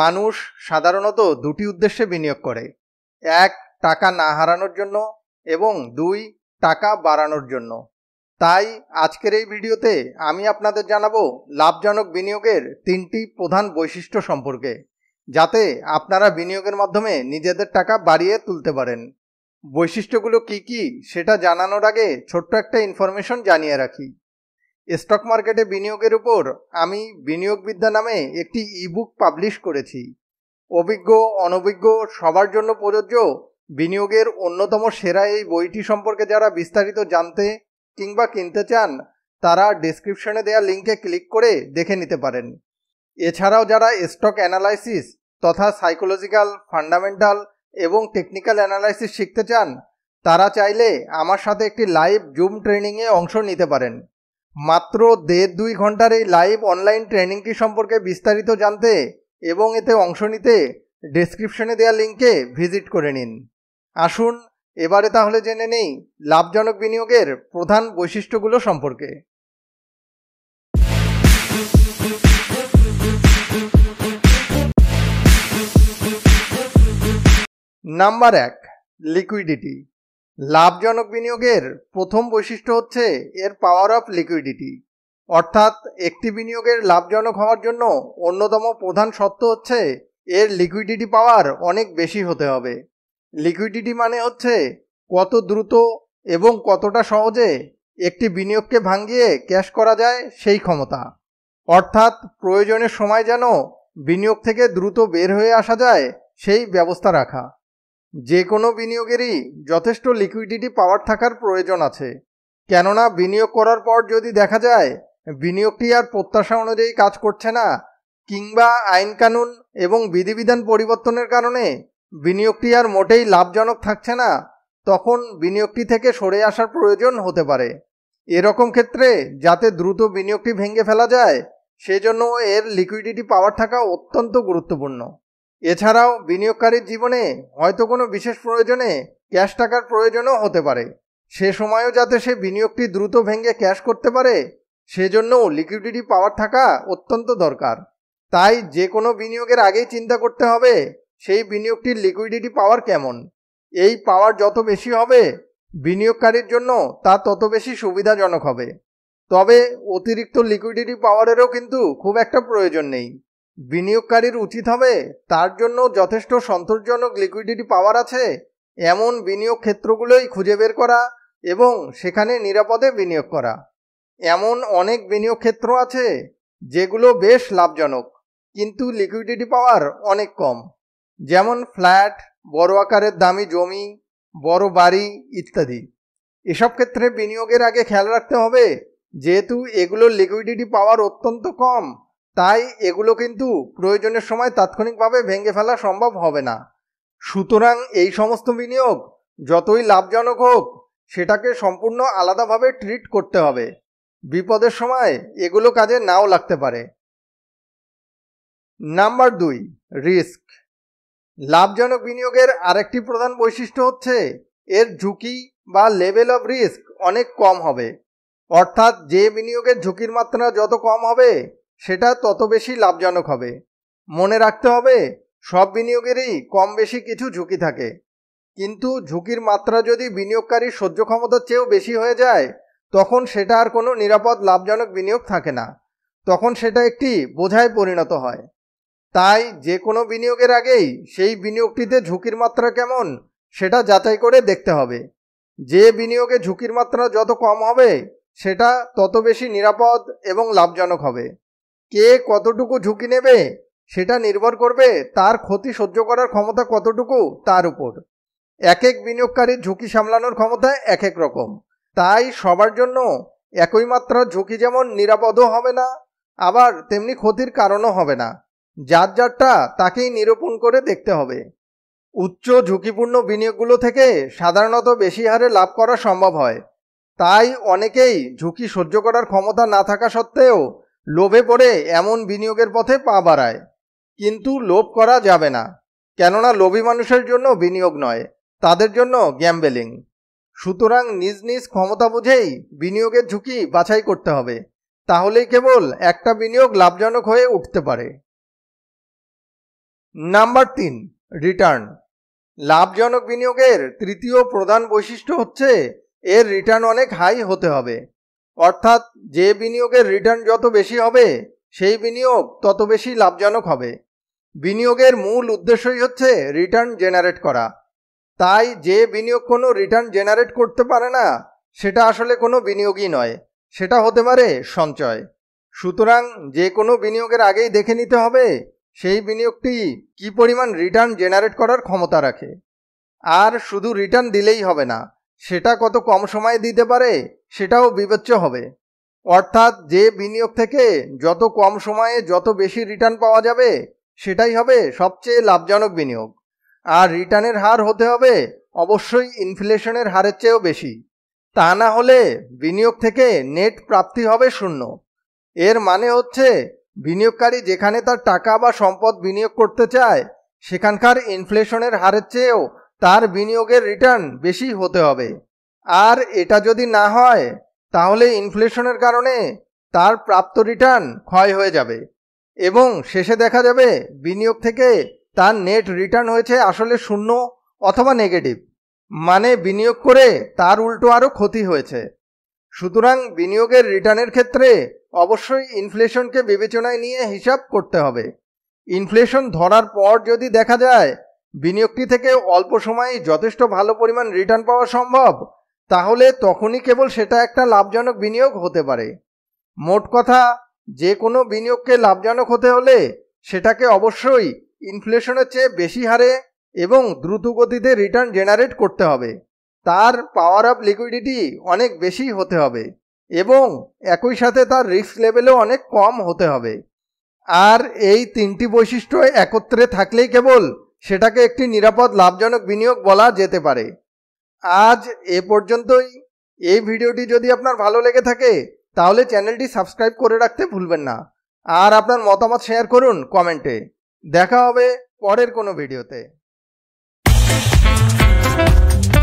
মানুষ সাধারণত দুটি উদ্দেশ্যে বিনিয়োগ করে এক টাকা না হারানোর জন্য এবং দুই টাকা বাড়ানোর জন্য তাই আজকের এই ভিডিওতে আমি আপনাদের জানাবো লাভজনক বিনিয়োগের তিনটি প্রধান বৈশিষ্ট্য সম্পর্কে যাতে আপনারা বিনিয়োগের মাধ্যমে নিজেদের টাকা বাড়িয়ে তুলতে পারেন বৈশিষ্ট্যগুলো কি কি সেটা জানানোর আগে ছোট্ট একটা ইনফরমেশন জানিয়ে রাখি স্টক মার্কেটে বিনিয়োগের উপর আমি বিনিয়োগবিদ্যা নামে একটি ইবুক পাবলিশ করেছি অভিজ্ঞ অনভিজ্ঞ সবার জন্য প্রযোজ্য বিনিয়োগের অন্যতম সেরা এই বইটি সম্পর্কে যারা বিস্তারিত জানতে কিংবা কিনতে চান তারা ডিসক্রিপশনে দেওয়া লিঙ্কে ক্লিক করে দেখে নিতে পারেন এছাড়াও যারা স্টক অ্যানালাইসিস তথা সাইকোলজিক্যাল ফান্ডামেন্টাল এবং টেকনিক্যাল অ্যানালাইসিস শিখতে চান তারা চাইলে আমার সাথে একটি লাইভ জুম ট্রেনিংয়ে অংশ নিতে পারেন মাত্র দেড় দুই ঘন্টার এই লাইভ অনলাইন ট্রেনিংটি সম্পর্কে বিস্তারিত জানতে এবং এতে অংশ নিতে ডিসক্রিপশনে দেওয়া লিঙ্কে ভিজিট করে নিন আসুন এবারে তাহলে জেনে নেই লাভজনক বিনিয়োগের প্রধান বৈশিষ্ট্যগুলো সম্পর্কে নাম্বার এক লিকুইডিটি লাভজনক বিনিয়োগের প্রথম বৈশিষ্ট্য হচ্ছে এর পাওয়ার অফ লিকুইডিটি অর্থাৎ একটি বিনিয়োগের লাভজনক হওয়ার জন্য অন্যতম প্রধান শর্ত হচ্ছে এর লিকুইডিটি পাওয়ার অনেক বেশি হতে হবে লিকুইডিটি মানে হচ্ছে কত দ্রুত এবং কতটা সহজে একটি বিনিয়োগকে ভাঙিয়ে ক্যাশ করা যায় সেই ক্ষমতা অর্থাৎ প্রয়োজনের সময় যেন বিনিয়োগ থেকে দ্রুত বের হয়ে আসা যায় সেই ব্যবস্থা রাখা যে কোনো বিনিয়োগেরই যথেষ্ট লিকুইডিটি পাওয়ার থাকার প্রয়োজন আছে কেননা বিনিয়োগ করার পর যদি দেখা যায় বিনিয়োগটি আর প্রত্যাশা অনুযায়ী কাজ করছে না কিংবা আইনকানুন এবং বিধিবিধান পরিবর্তনের কারণে বিনিয়োগটি আর মোটেই লাভজনক থাকছে না তখন বিনিয়োগটি থেকে সরে আসার প্রয়োজন হতে পারে এরকম ক্ষেত্রে যাতে দ্রুত বিনিয়োগটি ভেঙে ফেলা যায় সেজন্য এর লিকুইডিটি পাওয়ার থাকা অত্যন্ত গুরুত্বপূর্ণ এছাড়াও বিনিয়োগকারীর জীবনে হয়তো কোনো বিশেষ প্রয়োজনে ক্যাশ টাকার প্রয়োজনও হতে পারে সে সময়ও যাতে সে বিনিয়োগটি দ্রুত ভেঙে ক্যাশ করতে পারে সেজন্যও লিকুইডিটি পাওয়ার থাকা অত্যন্ত দরকার তাই যে কোনো বিনিয়োগের আগেই চিন্তা করতে হবে সেই বিনিয়োগটির লিকুইডিটি পাওয়ার কেমন এই পাওয়ার যত বেশি হবে বিনিয়োগকারীর জন্য তা তত বেশি সুবিধাজনক হবে তবে অতিরিক্ত লিকুইডিটি পাওয়ারেরও কিন্তু খুব একটা প্রয়োজন নেই বিনিয়োগকারীর উচিত হবে তার জন্য যথেষ্ট সন্তোষজনক লিকুইডিটি পাওয়ার আছে এমন বিনিয়োগ ক্ষেত্রগুলোই খুঁজে বের করা এবং সেখানে নিরাপদে বিনিয়োগ করা এমন অনেক বিনিয়োগ ক্ষেত্র আছে যেগুলো বেশ লাভজনক কিন্তু লিকুইডিটি পাওয়ার অনেক কম যেমন ফ্ল্যাট বড় আকারের দামি জমি বড় বাড়ি ইত্যাদি এসব ক্ষেত্রে বিনিয়োগের আগে খেয়াল রাখতে হবে যেহেতু এগুলোর লিকুইডিটি পাওয়ার অত্যন্ত কম তাই এগুলো কিন্তু প্রয়োজনের সময় তাৎক্ষণিকভাবে ভেঙে ফেলা সম্ভব হবে না সুতরাং এই সমস্ত বিনিয়োগ যতই লাভজনক হোক সেটাকে সম্পূর্ণ আলাদাভাবে ট্রিট করতে হবে বিপদের সময় এগুলো কাজে নাও লাগতে পারে নাম্বার দুই রিস্ক লাভজনক বিনিয়োগের আরেকটি প্রধান বৈশিষ্ট্য হচ্ছে এর ঝুঁকি বা লেভেল অফ রিস্ক অনেক কম হবে অর্থাৎ যে বিনিয়োগের ঝুঁকির মাত্রা যত কম হবে সেটা তত বেশি লাভজনক হবে মনে রাখতে হবে সব বিনিয়োগেরই কম বেশি কিছু ঝুঁকি থাকে কিন্তু ঝুঁকির মাত্রা যদি বিনিয়োগকারীর সহ্য ক্ষমতার চেয়েও বেশি হয়ে যায় তখন সেটা আর কোনো নিরাপদ লাভজনক বিনিয়োগ থাকে না তখন সেটা একটি বোঝায় পরিণত হয় তাই যে কোনো বিনিয়োগের আগেই সেই বিনিয়োগটিতে ঝুঁকির মাত্রা কেমন সেটা যাচাই করে দেখতে হবে যে বিনিয়োগে ঝুঁকির মাত্রা যত কম হবে সেটা তত বেশি নিরাপদ এবং লাভজনক হবে কে কতটুকু ঝুঁকি নেবে সেটা নির্ভর করবে তার ক্ষতি সহ্য করার ক্ষমতা কতটুকু তার উপর এক এক বিনিয়োগকারীর ঝুঁকি সামলানোর ক্ষমতা এক এক রকম তাই সবার জন্য একই মাত্রা ঝুঁকি যেমন নিরাপদও হবে না আবার তেমনি ক্ষতির কারণও হবে না যার যারটা তাকেই নিরূপণ করে দেখতে হবে উচ্চ ঝুঁকিপূর্ণ বিনিয়োগগুলো থেকে সাধারণত বেশি হারে লাভ করা সম্ভব হয় তাই অনেকেই ঝুঁকি সহ্য করার ক্ষমতা না থাকা সত্ত্বেও লোভে পড়ে এমন বিনিয়োগের পথে পা বাড়ায় কিন্তু লোভ করা যাবে না কেননা লোভী মানুষের জন্য বিনিয়োগ নয় তাদের জন্য গ্যাম্বেলিং সুতরাং নিজ নিজ ক্ষমতা বুঝেই বিনিয়োগের ঝুঁকি বাছাই করতে হবে তাহলেই কেবল একটা বিনিয়োগ লাভজনক হয়ে উঠতে পারে নাম্বার তিন রিটার্ন লাভজনক বিনিয়োগের তৃতীয় প্রধান বৈশিষ্ট্য হচ্ছে এর রিটার্ন অনেক হাই হতে হবে অর্থাৎ যে বিনিয়োগের রিটার্ন যত বেশি হবে সেই বিনিয়োগ তত বেশি লাভজনক হবে বিনিয়োগের মূল উদ্দেশ্যই হচ্ছে রিটার্ন জেনারেট করা তাই যে বিনিয়োগ কোনো রিটার্ন জেনারেট করতে পারে না সেটা আসলে কোনো বিনিয়োগই নয় সেটা হতে পারে সঞ্চয় সুতরাং যে কোনো বিনিয়োগের আগেই দেখে নিতে হবে সেই বিনিয়োগটি কি পরিমাণ রিটার্ন জেনারেট করার ক্ষমতা রাখে আর শুধু রিটার্ন দিলেই হবে না সেটা কত কম সময়ে দিতে পারে সেটাও বিবেচ্য হবে অর্থাৎ যে বিনিয়োগ থেকে যত কম সময়ে যত বেশি রিটার্ন পাওয়া যাবে সেটাই হবে সবচেয়ে লাভজনক বিনিয়োগ আর রিটার্নের হার হতে হবে অবশ্যই ইনফ্লেশনের হারের চেয়েও বেশি তা না হলে বিনিয়োগ থেকে নেট প্রাপ্তি হবে শূন্য এর মানে হচ্ছে বিনিয়োগকারী যেখানে তার টাকা বা সম্পদ বিনিয়োগ করতে চায় সেখানকার ইনফ্লেশনের হারের চেয়েও তার বিনিয়োগের রিটার্ন বেশি হতে হবে আর এটা যদি না হয় তাহলে ইনফ্লেশনের কারণে তার প্রাপ্ত রিটার্ন ক্ষয় হয়ে যাবে এবং শেষে দেখা যাবে বিনিয়োগ থেকে তার নেট রিটার্ন হয়েছে আসলে শূন্য অথবা নেগেটিভ মানে বিনিয়োগ করে তার উল্টো আরও ক্ষতি হয়েছে সুতরাং বিনিয়োগের রিটার্নের ক্ষেত্রে অবশ্যই ইনফ্লেশনকে বিবেচনায় নিয়ে হিসাব করতে হবে ইনফ্লেশন ধরার পর যদি দেখা যায় বিনিয়োগটি থেকে অল্প সময়ে যথেষ্ট ভালো পরিমাণ রিটার্ন পাওয়া সম্ভব তাহলে তখনই কেবল সেটা একটা লাভজনক বিনিয়োগ হতে পারে মোট কথা যে কোনো বিনিয়োগকে লাভজনক হতে হলে সেটাকে অবশ্যই ইনফ্লেশনের চেয়ে বেশি হারে এবং দ্রুত গতিতে রিটার্ন জেনারেট করতে হবে তার পাওয়ার অফ লিকুইডিটি অনেক বেশি হতে হবে এবং একই সাথে তার রিস্ক লেভেলও অনেক কম হতে হবে আর এই তিনটি বৈশিষ্ট্য একত্রে থাকলেই কেবল সেটাকে একটি নিরাপদ লাভজনক বিনিয়োগ বলা যেতে পারে আজ এ পর্যন্তই এই ভিডিওটি যদি আপনার ভালো লেগে থাকে তাহলে চ্যানেলটি সাবস্ক্রাইব করে রাখতে ভুলবেন না আর আপনার মতামত শেয়ার করুন কমেন্টে দেখা হবে পরের কোনো ভিডিওতে